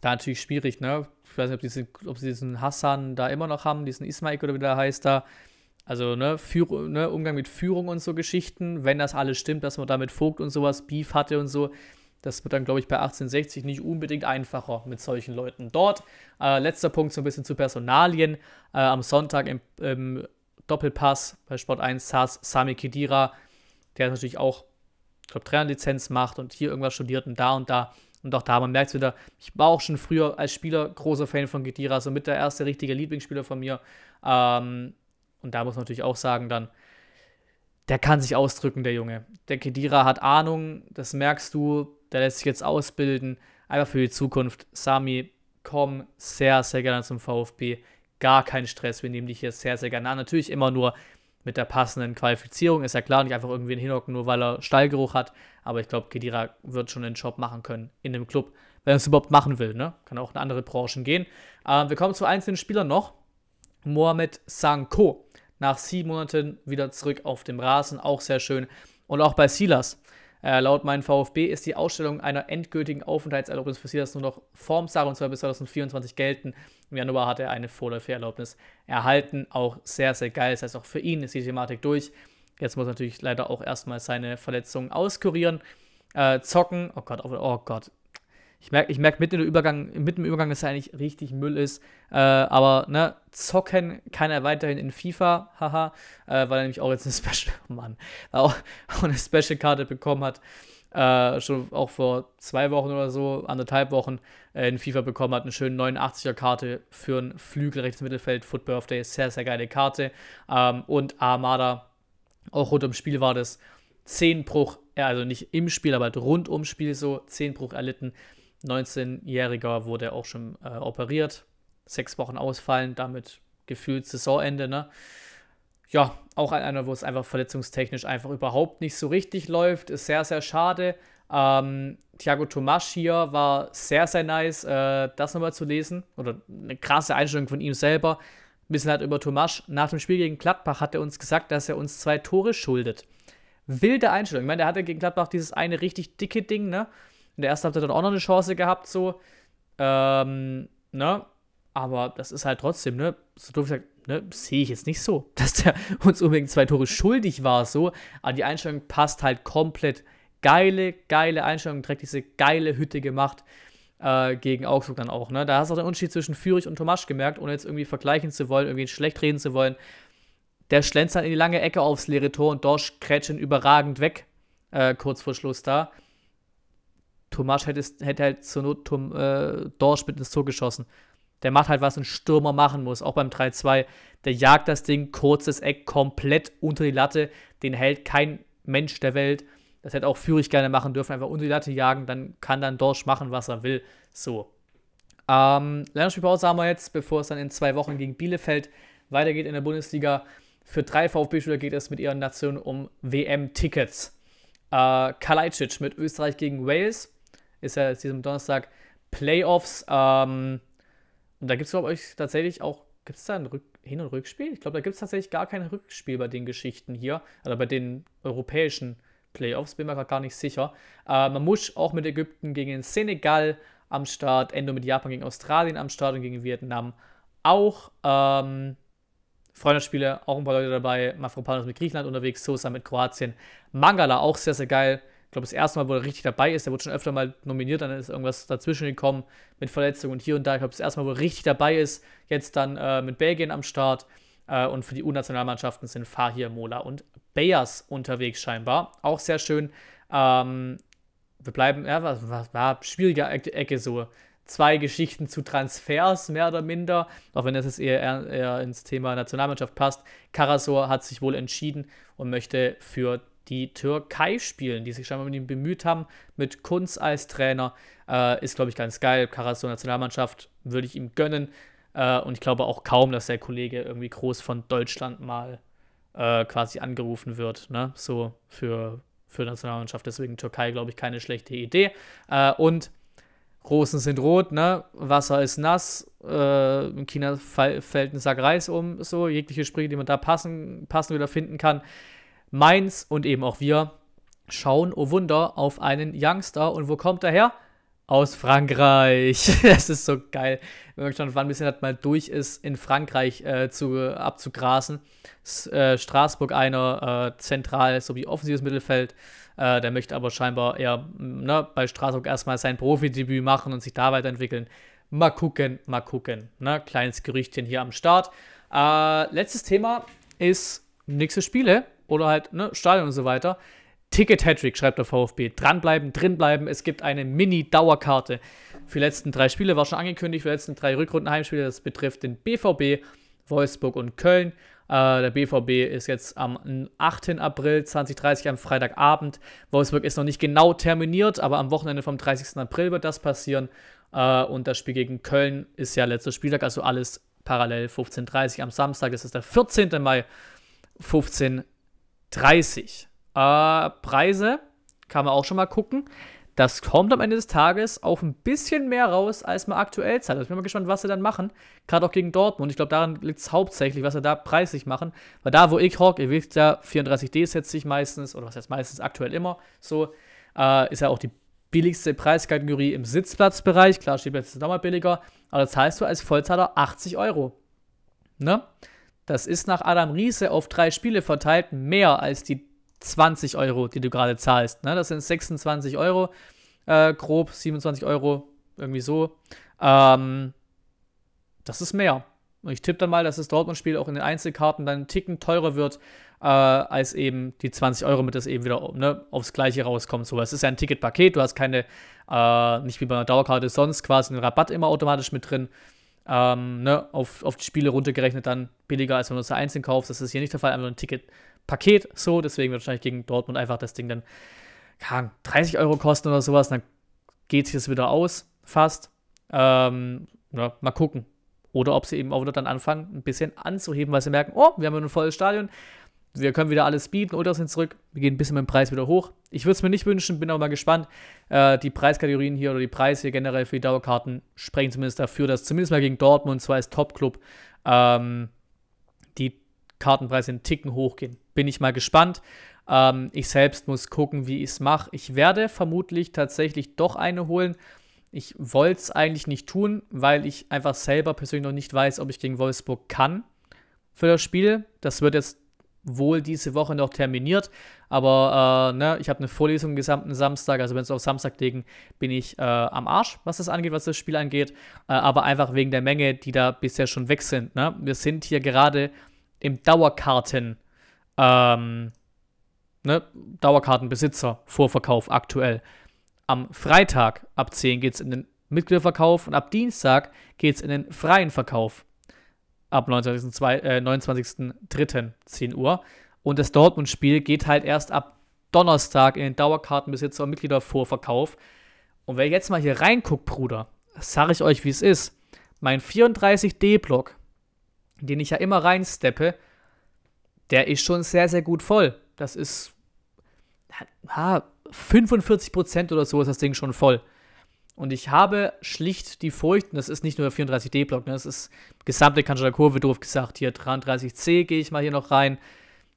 Da natürlich schwierig, ne? Ich weiß nicht, ob, diese, ob sie diesen Hassan da immer noch haben, diesen Ismaik oder wie der heißt da. Also ne, Führung, ne, Umgang mit Führung und so Geschichten, wenn das alles stimmt, dass man da mit Vogt und sowas Beef hatte und so, das wird dann, glaube ich, bei 1860 nicht unbedingt einfacher mit solchen Leuten dort. Äh, letzter Punkt so ein bisschen zu Personalien. Äh, am Sonntag im, im, Doppelpass bei Sport 1 saß Sami Kedira, der natürlich auch, ich glaube, Trainerlizenz macht und hier irgendwas studiert und da und da. Und auch da, man merkt es wieder, ich war auch schon früher als Spieler großer Fan von Kedira, also mit der erste richtige Lieblingsspieler von mir. Ähm, und da muss man natürlich auch sagen, dann, der kann sich ausdrücken, der Junge. Der Kedira hat Ahnung, das merkst du, der lässt sich jetzt ausbilden. Einfach für die Zukunft. Sami, komm sehr, sehr gerne zum VfB. Gar kein Stress, wir nehmen dich hier sehr, sehr gerne an. Natürlich immer nur mit der passenden Qualifizierung ist ja klar, nicht einfach irgendwen hinhocken, nur weil er Stallgeruch hat. Aber ich glaube, Kedira wird schon einen Job machen können in dem Club, wenn er es überhaupt machen will. Ne? Kann auch in andere Branchen gehen. Ähm, wir kommen zu einzelnen Spielern noch. Mohamed Sanko nach sieben Monaten wieder zurück auf dem Rasen, auch sehr schön. Und auch bei Silas äh, laut meinem VfB ist die Ausstellung einer endgültigen Aufenthaltserlaubnis für Silas nur noch Formsache und zwar bis 2024 gelten. Im Januar hat er eine Vorläufererlaubnis erhalten. Auch sehr, sehr geil. Das heißt, auch für ihn ist die Thematik durch. Jetzt muss er natürlich leider auch erstmal seine Verletzungen auskurieren. Äh, zocken, oh Gott, oh Gott, oh ich merke ich merk mitten, Übergang, mitten im Übergang, dass er eigentlich richtig Müll ist. Äh, aber ne, zocken kann er weiterhin in FIFA, haha, äh, weil er nämlich auch jetzt eine Special, oh Mann, auch, eine Special-Karte bekommen hat. Äh, schon auch vor zwei Wochen oder so, anderthalb Wochen äh, in FIFA bekommen hat, eine schöne 89er Karte für ein Flügel rechts Mittelfeld, Foot Birthday, sehr, sehr geile Karte. Ähm, und Armada, auch rund ums Spiel war das, 10 Bruch, äh, also nicht im Spiel, aber halt rund ums Spiel so, 10 Bruch erlitten, 19-Jähriger wurde auch schon äh, operiert. Sechs Wochen ausfallen, damit gefühlt Saisonende. Ne? Ja, auch einer, wo es einfach verletzungstechnisch einfach überhaupt nicht so richtig läuft. Ist sehr, sehr schade. Ähm, Thiago Tomasch hier war sehr, sehr nice, äh, das nochmal zu lesen. Oder eine krasse Einstellung von ihm selber. Ein bisschen halt über Tomasch. Nach dem Spiel gegen Gladbach hat er uns gesagt, dass er uns zwei Tore schuldet. Wilde Einstellung. Ich meine, der hatte gegen Gladbach dieses eine richtig dicke Ding, ne? In der ersten Halbzeit dann auch noch eine Chance gehabt, so. Ähm, ne? Aber das ist halt trotzdem, ne? So doof gesagt, ne? Sehe ich jetzt nicht so, dass der uns unbedingt zwei Tore schuldig war, so. Aber die Einstellung passt halt komplett. Geile, geile Einstellung, direkt diese geile Hütte gemacht äh, gegen Augsburg dann auch, ne? Da hast du auch den Unterschied zwischen Führig und Tomasch gemerkt, ohne jetzt irgendwie vergleichen zu wollen, irgendwie schlecht reden zu wollen. Der schlänzt dann in die lange Ecke aufs leere Tor und Dorsch krätschen überragend weg, äh, kurz vor Schluss da. Tomasch hätte, hätte halt zur Not Tom, äh, Dorsch mit ins Tor geschossen. Der macht halt, was ein Stürmer machen muss, auch beim 3-2. Der jagt das Ding, kurzes Eck, komplett unter die Latte. Den hält kein Mensch der Welt. Das hätte auch Führig gerne machen dürfen, einfach unter die Latte jagen, dann kann dann Dorsch machen, was er will. So. Ähm, Länderspielpause haben wir jetzt, bevor es dann in zwei Wochen gegen Bielefeld weitergeht in der Bundesliga. Für drei VfB-Spieler geht es mit ihren Nationen um WM-Tickets. Äh, Kalajdzic mit Österreich gegen Wales ist ja jetzt diesem Donnerstag Playoffs. Ähm, und da gibt es, glaube ich, tatsächlich auch, gibt es da ein Rück Hin- und Rückspiel? Ich glaube, da gibt es tatsächlich gar kein Rückspiel bei den Geschichten hier, also bei den europäischen Playoffs, bin mir gerade gar nicht sicher. Äh, man muss auch mit Ägypten gegen den Senegal am Start, Endo mit Japan gegen Australien am Start und gegen Vietnam auch. Ähm, Freundschaftsspiele, auch ein paar Leute dabei. Mafropanos mit Griechenland unterwegs, Sosa mit Kroatien, Mangala auch sehr, sehr geil ich glaube, das erste Mal, wo er richtig dabei ist, der wurde schon öfter mal nominiert, dann ist irgendwas dazwischen gekommen mit Verletzungen und hier und da. Ich glaube, das erste Mal, wo er richtig dabei ist, jetzt dann äh, mit Belgien am Start. Äh, und für die U-Nationalmannschaften sind Fahir, Mola und Bayers unterwegs scheinbar. Auch sehr schön. Ähm, wir bleiben, ja, war, was war schwierige Ecke so. Zwei Geschichten zu Transfers, mehr oder minder, auch wenn das jetzt eher, eher ins Thema Nationalmannschaft passt. Karasor hat sich wohl entschieden und möchte für die Türkei spielen, die sich scheinbar mit ihm bemüht haben, mit Kunz als Trainer. Äh, ist, glaube ich, ganz geil. Karasso Nationalmannschaft würde ich ihm gönnen. Äh, und ich glaube auch kaum, dass der Kollege irgendwie groß von Deutschland mal äh, quasi angerufen wird. Ne? So für, für Nationalmannschaft. Deswegen Türkei, glaube ich, keine schlechte Idee. Äh, und Rosen sind rot, ne? Wasser ist nass, äh, in China fällt ein Sack Reis um, so jegliche Sprüche, die man da passen, passend wieder finden kann. Mainz und eben auch wir schauen, oh Wunder, auf einen Youngster. Und wo kommt er her? Aus Frankreich. das ist so geil. Wenn man schon ein bisschen halt mal durch ist, in Frankreich äh, zu, abzugrasen. S äh, Straßburg einer äh, zentral sowie offensives Mittelfeld. Äh, der möchte aber scheinbar eher ne, bei Straßburg erstmal sein Profidebüt machen und sich da weiterentwickeln. Mal gucken, mal gucken. Ne? Kleines Gerüchtchen hier am Start. Äh, letztes Thema ist nächste Spiele oder halt ne, Stadion und so weiter. Ticket-Hattrick, schreibt der VfB. Dranbleiben, drinbleiben. Es gibt eine Mini-Dauerkarte für die letzten drei Spiele. War schon angekündigt für die letzten drei Rückrundenheimspiele. Das betrifft den BVB, Wolfsburg und Köln. Äh, der BVB ist jetzt am 8. April 2030 am Freitagabend. Wolfsburg ist noch nicht genau terminiert, aber am Wochenende vom 30. April wird das passieren. Äh, und das Spiel gegen Köln ist ja letzter Spieltag, also alles parallel 15.30 Uhr. Am Samstag ist es der 14. Mai 15.30 30. Äh, Preise kann man auch schon mal gucken. Das kommt am Ende des Tages auch ein bisschen mehr raus, als man aktuell zahlt. Also ich bin mal gespannt, was sie dann machen. Gerade auch gegen Dortmund. Ich glaube, daran liegt es hauptsächlich, was sie da preislich machen. Weil da, wo ich rock, ihr wisst ja, 34D setze ich meistens, oder was heißt meistens, aktuell immer so, äh, ist ja auch die billigste Preiskategorie im Sitzplatzbereich. Klar, steht sind nochmal billiger. Aber das zahlst du als Vollzahler 80 Euro. Ne? Das ist nach Adam Riese auf drei Spiele verteilt mehr als die 20 Euro, die du gerade zahlst. Ne? Das sind 26 Euro, äh, grob 27 Euro, irgendwie so. Ähm, das ist mehr. Und ich tippe dann mal, dass das Dortmund-Spiel auch in den Einzelkarten dann einen Ticken teurer wird, äh, als eben die 20 Euro, mit das eben wieder ne, aufs Gleiche rauskommt. So, es ist ja ein Ticketpaket, du hast keine, äh, nicht wie bei einer Dauerkarte sonst quasi einen Rabatt immer automatisch mit drin ähm, ne, auf, auf die Spiele runtergerechnet dann billiger, als wenn du es einzeln kaufst. Das ist hier nicht der Fall, einfach ein Ticketpaket so. Deswegen wird wahrscheinlich gegen Dortmund einfach das Ding dann 30 Euro kosten oder sowas. Dann geht sich das wieder aus, fast. Ähm, ja, mal gucken. Oder ob sie eben auch wieder dann anfangen, ein bisschen anzuheben, weil sie merken, oh, wir haben ein volles Stadion wir können wieder alles bieten, Ultras sind zurück, wir gehen ein bisschen mit dem Preis wieder hoch. Ich würde es mir nicht wünschen, bin aber mal gespannt. Äh, die Preiskategorien hier oder die Preise hier generell für die Dauerkarten sprechen zumindest dafür, dass zumindest mal gegen Dortmund, zwar als Top-Club, ähm, die Kartenpreise in Ticken hochgehen. Bin ich mal gespannt. Ähm, ich selbst muss gucken, wie ich es mache. Ich werde vermutlich tatsächlich doch eine holen. Ich wollte es eigentlich nicht tun, weil ich einfach selber persönlich noch nicht weiß, ob ich gegen Wolfsburg kann für das Spiel. Das wird jetzt wohl diese Woche noch terminiert, aber äh, ne, ich habe eine Vorlesung am gesamten Samstag, also wenn es auf Samstag liegen, bin ich äh, am Arsch, was das angeht, was das Spiel angeht, äh, aber einfach wegen der Menge, die da bisher schon weg sind. Ne? Wir sind hier gerade im Dauerkarten, ähm, ne? Dauerkartenbesitzer, Vorverkauf aktuell. Am Freitag ab 10 geht es in den Mitgliederverkauf und ab Dienstag geht es in den freien Verkauf ab 29.3. Äh, Uhr. Und das Dortmund-Spiel geht halt erst ab Donnerstag in den Dauerkartenbesitzer- und Mitgliedervorverkauf. Und wer jetzt mal hier reinguckt, Bruder, sag ich euch, wie es ist. Mein 34D-Block, den ich ja immer reinsteppe, der ist schon sehr, sehr gut voll. Das ist ha, 45% oder so ist das Ding schon voll. Und ich habe schlicht die Furcht, und das ist nicht nur der 34D-Block, ne, das ist gesamte Kanjala Kurve, doof gesagt. Hier 33C gehe ich mal hier noch rein.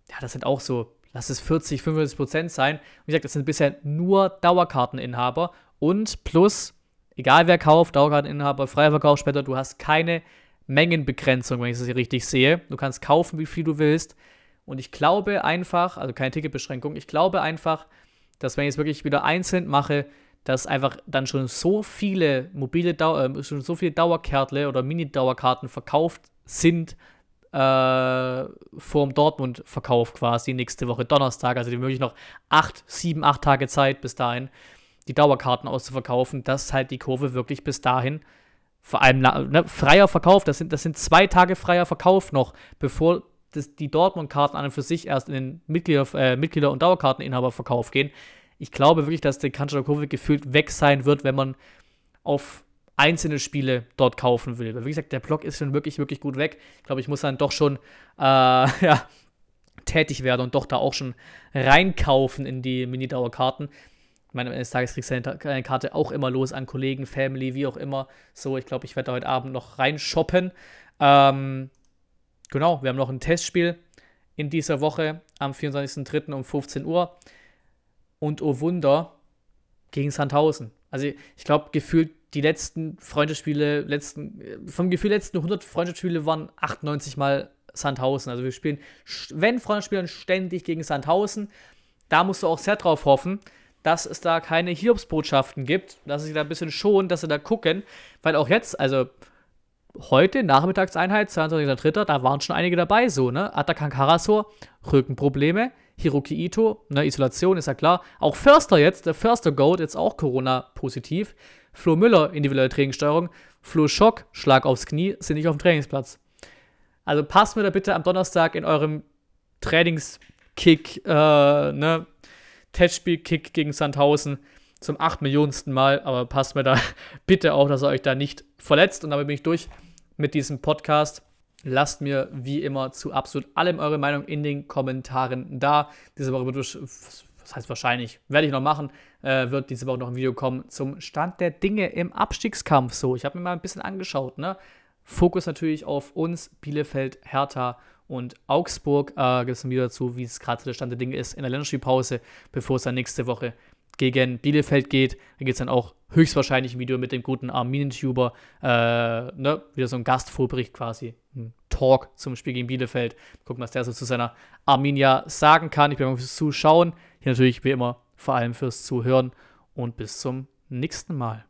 Ja, das sind auch so, lass es 40, 45 Prozent sein. Und wie gesagt, das sind bisher nur Dauerkarteninhaber und plus, egal wer kauft, Dauerkarteninhaber, freier Verkauf später, du hast keine Mengenbegrenzung, wenn ich das hier richtig sehe. Du kannst kaufen, wie viel du willst. Und ich glaube einfach, also keine Ticketbeschränkung, ich glaube einfach, dass wenn ich es wirklich wieder einzeln mache, dass einfach dann schon so viele mobile Dau äh, schon so viele Dauerkärtle oder Mini-Dauerkarten verkauft sind äh, vor dem Dortmund-Verkauf quasi nächste Woche Donnerstag. Also die wirklich noch acht, sieben, acht Tage Zeit bis dahin, die Dauerkarten auszuverkaufen, dass halt die Kurve wirklich bis dahin vor allem ne, freier Verkauf, das sind, das sind zwei Tage freier Verkauf noch, bevor das, die Dortmund-Karten an und für sich erst in den Mitglieder, äh, Mitglieder- und Dauerkarteninhaberverkauf gehen ich glaube wirklich, dass der Kanjakovic gefühlt weg sein wird, wenn man auf einzelne Spiele dort kaufen will. Weil wie gesagt, der Block ist schon wirklich, wirklich gut weg. Ich glaube, ich muss dann doch schon äh, ja, tätig werden und doch da auch schon reinkaufen in die Mini-Dauerkarten. Ich meine, am Ende des Tages kriegst du eine Karte auch immer los an Kollegen, Family, wie auch immer. So, ich glaube, ich werde da heute Abend noch reinshoppen. Ähm, genau, wir haben noch ein Testspiel in dieser Woche am 24.03. um 15 Uhr und oh Wunder gegen Sandhausen. Also ich glaube, gefühlt die letzten Freundschaftsspiele, letzten, äh, vom Gefühl letzten 100 Freundschaftsspiele waren 98 Mal Sandhausen. Also wir spielen, wenn Freundschaftsspielern ständig gegen Sandhausen, da musst du auch sehr drauf hoffen, dass es da keine Hiobsbotschaften gibt, dass sie da ein bisschen schonen, dass sie da gucken, weil auch jetzt, also heute Nachmittagseinheit, 22.03., da waren schon einige dabei, so, ne? Atakan Karasor, Rückenprobleme, Hiroki Ito, ne, Isolation ist ja klar. Auch Förster jetzt, der Förster Goat, jetzt auch Corona-positiv. Flo Müller, individuelle Trainingssteuerung. Flo Schock, Schlag aufs Knie, sind nicht auf dem Trainingsplatz. Also passt mir da bitte am Donnerstag in eurem Trainingskick, äh, ne, Testspielkick gegen Sandhausen zum 8 Mal, aber passt mir da bitte auch, dass ihr euch da nicht verletzt. Und damit bin ich durch mit diesem Podcast. Lasst mir wie immer zu absolut allem eure Meinung in den Kommentaren da. Diese Woche wird, das heißt wahrscheinlich, werde ich noch machen, äh, wird diese Woche noch ein Video kommen zum Stand der Dinge im Abstiegskampf. So, ich habe mir mal ein bisschen angeschaut. Ne? Fokus natürlich auf uns, Bielefeld, Hertha und Augsburg. Äh, Gibt es ein Video dazu, wie es gerade der Stand der Dinge ist in der Länderspielpause, bevor es dann nächste Woche gegen Bielefeld geht. Da gibt es dann auch höchstwahrscheinlich ein Video mit dem guten Arminen-Tuber, äh, ne? wieder so ein Gastvorbericht quasi, ein Talk zum Spiel gegen Bielefeld. Gucken, was der so zu seiner Arminia sagen kann. Ich bin fürs Zuschauen, hier natürlich wie immer vor allem fürs Zuhören und bis zum nächsten Mal.